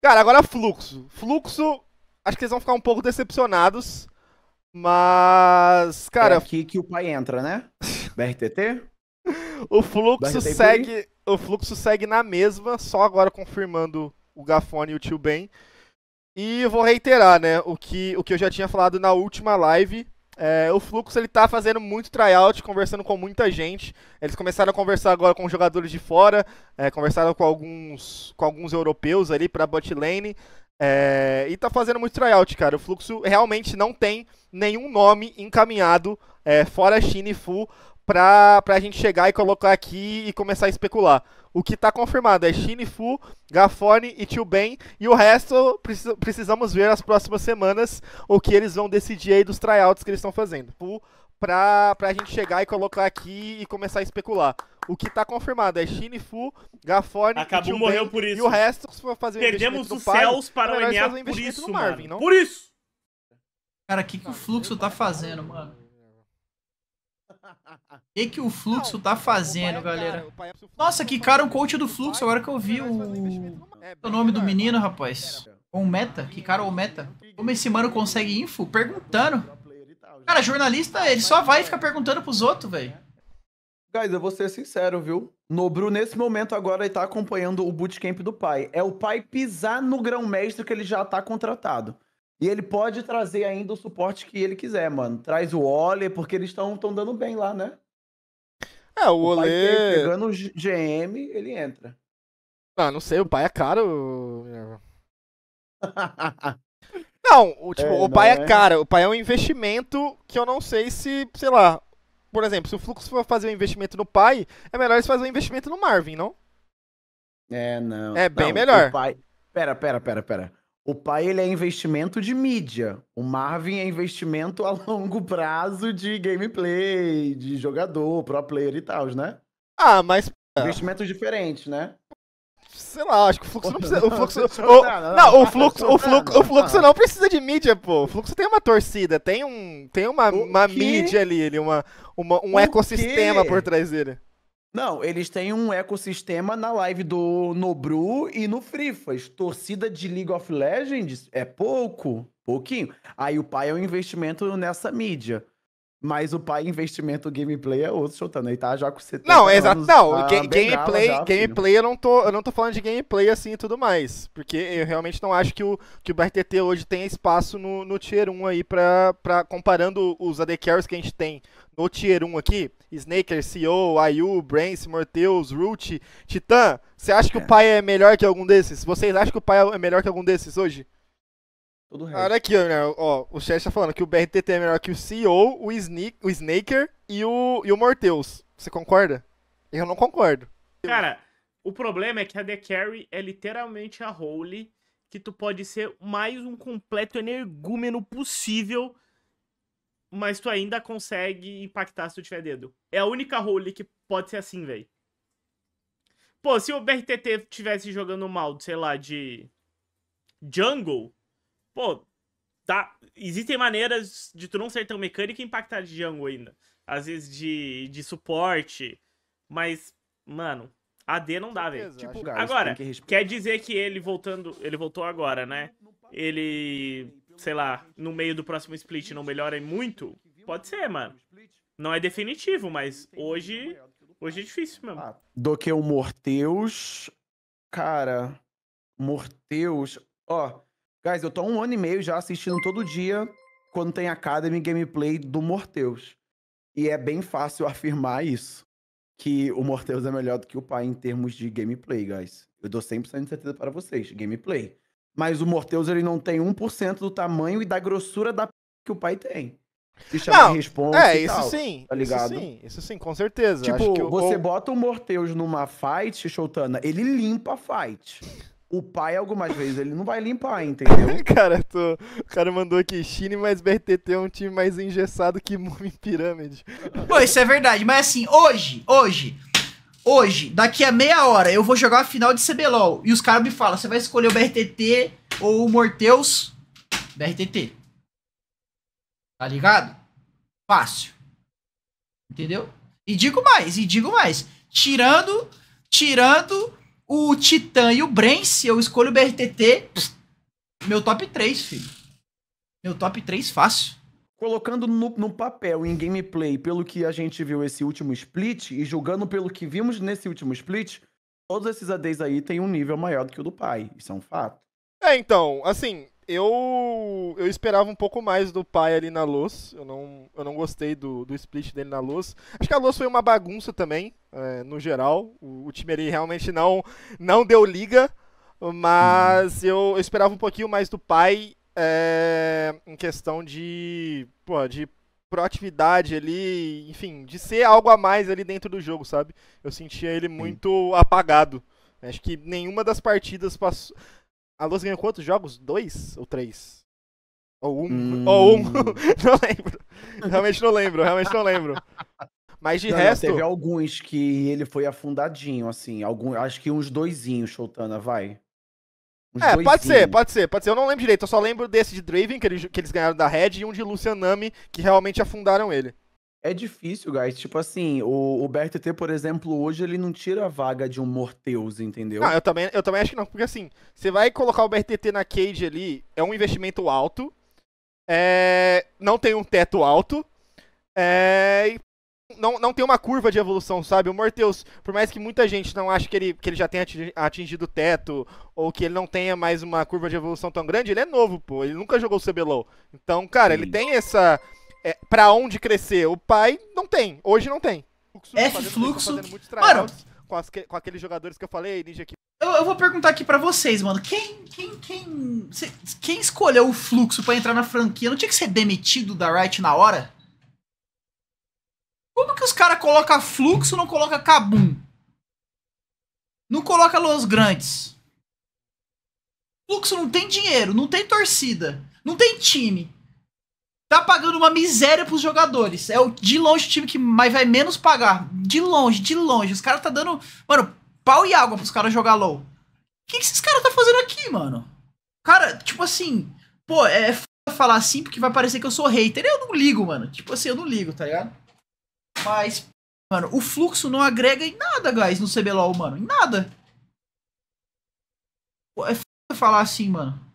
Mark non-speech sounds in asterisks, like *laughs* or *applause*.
Cara, agora fluxo. Fluxo, acho que eles vão ficar um pouco decepcionados. Mas, cara. É aqui que o pai entra, né? *laughs* BRTT? o fluxo BRTT segue. O fluxo segue na mesma, só agora confirmando o Gafone e o tio Ben. E vou reiterar, né? O que, o que eu já tinha falado na última live. É, o Fluxo ele tá fazendo muito tryout, conversando com muita gente. Eles começaram a conversar agora com jogadores de fora, é, conversaram com alguns, com alguns europeus ali para bot lane. É, e tá fazendo muito tryout, cara. O Fluxo realmente não tem nenhum nome encaminhado, é, fora China e Full para a gente chegar e colocar aqui e começar a especular. O que está confirmado é Fu, Gafone e Tio Ben, e o resto precisamos ver nas próximas semanas o que eles vão decidir aí dos tryouts que eles estão fazendo. Para a gente chegar e colocar aqui e começar a especular. O que está confirmado é Fu, Gafone Acabou, e Tio morreu ben, por isso. E o resto se for fazer Perdemos os céus para o NA por isso, Marvin, Por isso! Cara, o que, que o fluxo está fazendo, mano? que, que o Fluxo não, tá fazendo, tá- galera? Cara, Nossa, que cara um coach do Fluxo, agora que eu vi o... É o nome do é, menino, né? rapaz. Ou Meta, que cara ou Meta. Como esse mano consegue info? Perguntando. Cara, jornalista, ele só vai e fica perguntando pros outros, velho. Guys, eu vou ser sincero, viu? Nobru, nesse momento agora, ele tá acompanhando o bootcamp do pai. É o pai pisar no grão-mestre que ele já tá contratado. E ele pode trazer ainda o suporte que ele quiser, mano. Traz o Ole, porque eles estão dando bem lá, né? É, o, o Ole. Pegando o GM, ele entra. Ah, não sei, o pai é caro. *laughs* não, o, tipo, é, o pai não, é, é caro. O pai é um investimento que eu não sei se, sei lá. Por exemplo, se o Fluxo for fazer um investimento no pai, é melhor eles fazerem um investimento no Marvin, não? É, não. É bem não, melhor. O pai... Pera, pera, pera, pera. O pai ele é investimento de mídia. O Marvin é investimento a *laughs* longo prazo de gameplay, de jogador, pro player e tal, né? Ah, mas. Investimentos diferentes, né? Sei lá, acho que o fluxo *laughs* não precisa. O fluxo, o, não, o fluxo, o fluxo, o fluxo não precisa de mídia, pô. O fluxo tem uma torcida, tem um, tem uma, uma mídia ali, ele, uma, uma um o ecossistema quê? por trás dele. Não, eles têm um ecossistema na live do Nobru e no Frifas. Torcida de League of Legends é pouco, pouquinho. Aí o pai é um investimento nessa mídia. Mas o pai investimento gameplay é outro soltando. Tá, né? Aí tá já com 70 Não, exato. Não, tá gameplay, já, gameplay eu não, tô, eu não tô falando de gameplay assim e tudo mais. Porque eu realmente não acho que o, que o BRTT hoje tem espaço no, no Tier 1 aí pra, pra. Comparando os AD Carries que a gente tem no Tier 1 aqui, Snaker, CEO, Ayu, Brance, Morteus, Root, Titã, você acha que é. o pai é melhor que algum desses? Vocês acham que o pai é melhor que algum desses hoje? Todo resto. Olha aqui, né? ó, o chat tá falando que o BRTT é melhor que o CEO, o, o Snaker e o, e o Morteus. Você concorda? Eu não concordo. Cara, o problema é que a The Carry é literalmente a Holy, que tu pode ser mais um completo energúmeno possível mas tu ainda consegue impactar se tu tiver dedo. É a única role que pode ser assim, velho. Pô, se o BRTT tivesse jogando mal, sei lá, de jungle, pô, tá, existem maneiras de tu não ser tão mecânico e impactar de jungle ainda. Às vezes de, de suporte, mas, mano, AD não dá, velho. Tipo, agora, que quer dizer que ele voltando, ele voltou agora, né? Ele sei lá, no meio do próximo split não melhorem muito, pode ser, mano. Não é definitivo, mas hoje, hoje é difícil mesmo. Ah, do que o Morteus, cara, Morteus, ó, guys, eu tô um ano e meio já assistindo todo dia quando tem Academy Gameplay do Morteus. E é bem fácil afirmar isso, que o Morteus é melhor do que o pai em termos de gameplay, guys. Eu dou 100% de certeza para vocês, gameplay. Mas o Morteus ele não tem 1% do tamanho e da grossura da p... que o pai tem. Se chama não, response é, isso tal, sim. Tá ligado? Isso sim, isso sim, com certeza. Tipo, eu... você bota o Morteus numa fight, Shoutana, ele limpa a fight. O pai, algumas vezes, ele não vai limpar, entendeu? *laughs* cara, tô... o cara mandou aqui, Chine mais BRTT é um time mais engessado que Múmia Pirâmide. Pô, isso é verdade, mas assim, hoje, hoje, hoje, daqui a meia hora, eu vou jogar a final de CBLOL e os caras me falam, você vai escolher o BRTT ou o Morteus? BRTT. Tá ligado? Fácil. Entendeu? E digo mais, e digo mais. Tirando, tirando o Titã e o Bren, eu escolho o BRTT, meu top 3, filho. Meu top 3 fácil colocando no, no, papel, em gameplay, pelo que a gente viu esse último split, e julgando pelo que vimos nesse último split, todos esses ADs aí têm um nível maior do que o do pai. Isso é um fato. É, então, assim, eu eu esperava um pouco mais do pai ali na luz. Eu não, eu não gostei do, do split dele na luz. Acho que a luz foi uma bagunça também, é, no geral. O, o time ali realmente não, não deu liga. Mas hum. eu, eu esperava um pouquinho mais do pai é, em questão de, pô, de proatividade ali, enfim, de ser algo a mais ali dentro do jogo, sabe? Eu sentia ele muito Sim. apagado. Acho que nenhuma das partidas passou. A Luz ganhou quantos jogos? Dois ou três? Ou um? Hum. Ou um? *laughs* não lembro. Realmente não lembro, realmente não lembro. Mas de não, resto. teve alguns que ele foi afundadinho, assim. Algum, acho que uns doisinhos, Choltana, vai é, pode ser, pode ser, pode ser. Eu não lembro direito, eu só lembro desse de Draven, que eles, que eles ganharam da Red, e um de Lucian Nami, que realmente afundaram ele. É difícil, guys. Tipo assim, o, o BRTT, por exemplo, hoje ele não tira a vaga de um Morteus, entendeu? Não, eu também, eu também acho que não, porque assim, você vai colocar o BRTT na cage ali, é um investimento alto, é, não tem um teto alto, é, e não, não tem uma curva de evolução, sabe? O Morteus, por mais que muita gente não ache que ele, que ele já tenha atingido o teto, ou que ele não tenha mais uma curva de evolução tão grande, ele é novo, pô. Ele nunca jogou o CBLOL. Então, cara, Sim. ele tem essa. É, pra onde crescer? O pai não tem. Hoje não tem. F-Fluxo. Mano, com, as, com aqueles jogadores que eu falei, Ninja que eu, eu, vou perguntar aqui para vocês, mano. Quem, quem, quem, cê, quem escolheu o fluxo para entrar na franquia? Não tinha que ser demitido da Riot na hora? que os caras colocam fluxo não coloca cabum? Não coloca Los Grandes? Fluxo não tem dinheiro, não tem torcida, não tem time. Tá pagando uma miséria pros jogadores. É o de longe o time que mais vai menos pagar. De longe, de longe. Os caras tá dando, mano, pau e água pros caras jogar low. O que, que esses caras tá fazendo aqui, mano? Cara, tipo assim, pô, é falar assim porque vai parecer que eu sou hater. Eu não ligo, mano. Tipo assim, eu não ligo, tá ligado? Mas, mano, o fluxo não agrega em nada, guys, no CBLOL, mano. Em nada. É falar assim, mano.